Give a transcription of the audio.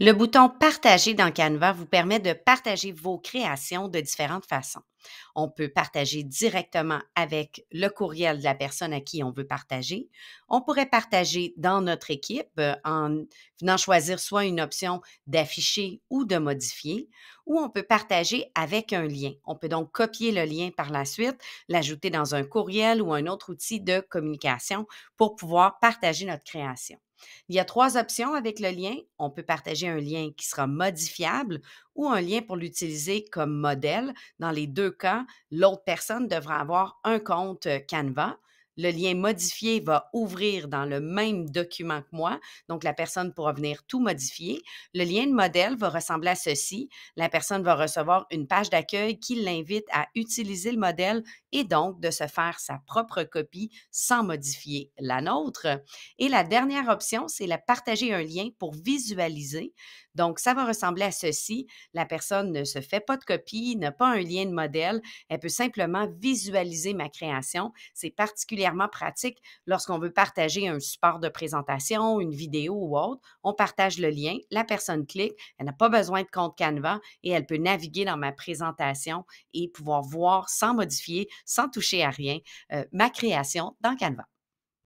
Le bouton Partager dans Canva vous permet de partager vos créations de différentes façons. On peut partager directement avec le courriel de la personne à qui on veut partager. On pourrait partager dans notre équipe euh, en venant choisir soit une option d'afficher ou de modifier, ou on peut partager avec un lien. On peut donc copier le lien par la suite, l'ajouter dans un courriel ou un autre outil de communication pour pouvoir partager notre création. Il y a trois options avec le lien. On peut partager un lien qui sera modifiable ou un lien pour l'utiliser comme modèle. Dans les deux cas, l'autre personne devra avoir un compte euh, Canva le lien modifié va ouvrir dans le même document que moi. Donc, la personne pourra venir tout modifier. Le lien de modèle va ressembler à ceci. La personne va recevoir une page d'accueil qui l'invite à utiliser le modèle et donc de se faire sa propre copie sans modifier la nôtre. Et la dernière option, c'est la partager un lien pour visualiser. Donc, ça va ressembler à ceci. La personne ne se fait pas de copie, n'a pas un lien de modèle. Elle peut simplement visualiser ma création. C'est particulièrement pratique lorsqu'on veut partager un support de présentation, une vidéo ou autre. On partage le lien, la personne clique, elle n'a pas besoin de compte Canva et elle peut naviguer dans ma présentation et pouvoir voir sans modifier, sans toucher à rien, euh, ma création dans Canva.